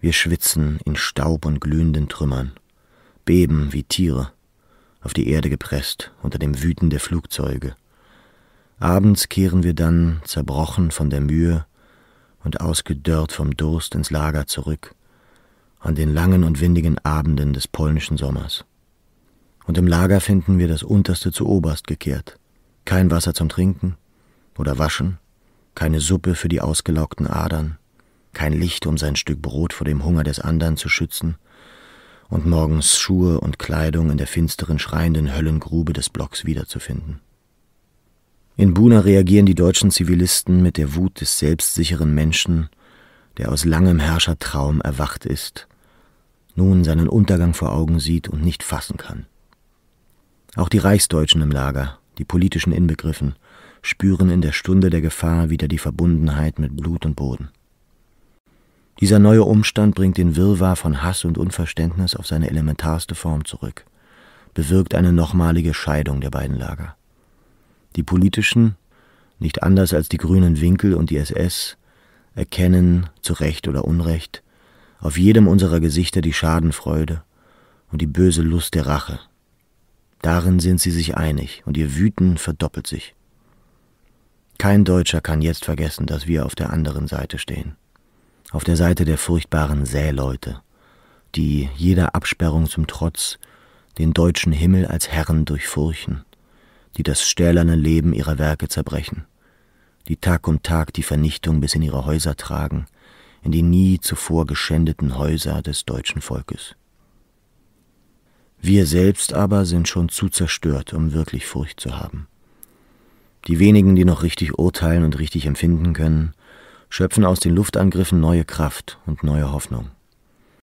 Wir schwitzen in Staub und glühenden Trümmern, beben wie Tiere, auf die Erde gepresst unter dem Wüten der Flugzeuge. Abends kehren wir dann, zerbrochen von der Mühe und ausgedörrt vom Durst, ins Lager zurück, an den langen und windigen Abenden des polnischen Sommers. Und im Lager finden wir das Unterste zu Oberst gekehrt. Kein Wasser zum Trinken oder Waschen, keine Suppe für die ausgelaugten Adern, kein Licht, um sein Stück Brot vor dem Hunger des anderen zu schützen, und morgens Schuhe und Kleidung in der finsteren, schreienden Höllengrube des Blocks wiederzufinden. In Buna reagieren die deutschen Zivilisten mit der Wut des selbstsicheren Menschen, der aus langem Herrschertraum erwacht ist, nun seinen Untergang vor Augen sieht und nicht fassen kann. Auch die Reichsdeutschen im Lager, die politischen Inbegriffen, spüren in der Stunde der Gefahr wieder die Verbundenheit mit Blut und Boden. Dieser neue Umstand bringt den Wirrwarr von Hass und Unverständnis auf seine elementarste Form zurück, bewirkt eine nochmalige Scheidung der beiden Lager. Die politischen, nicht anders als die grünen Winkel und die SS, erkennen, zu Recht oder Unrecht, auf jedem unserer Gesichter die Schadenfreude und die böse Lust der Rache. Darin sind sie sich einig und ihr Wüten verdoppelt sich. Kein Deutscher kann jetzt vergessen, dass wir auf der anderen Seite stehen auf der Seite der furchtbaren Säleute, die jeder Absperrung zum Trotz den deutschen Himmel als Herren durchfurchen, die das stählerne Leben ihrer Werke zerbrechen, die Tag um Tag die Vernichtung bis in ihre Häuser tragen, in die nie zuvor geschändeten Häuser des deutschen Volkes. Wir selbst aber sind schon zu zerstört, um wirklich Furcht zu haben. Die wenigen, die noch richtig urteilen und richtig empfinden können, schöpfen aus den Luftangriffen neue Kraft und neue Hoffnung.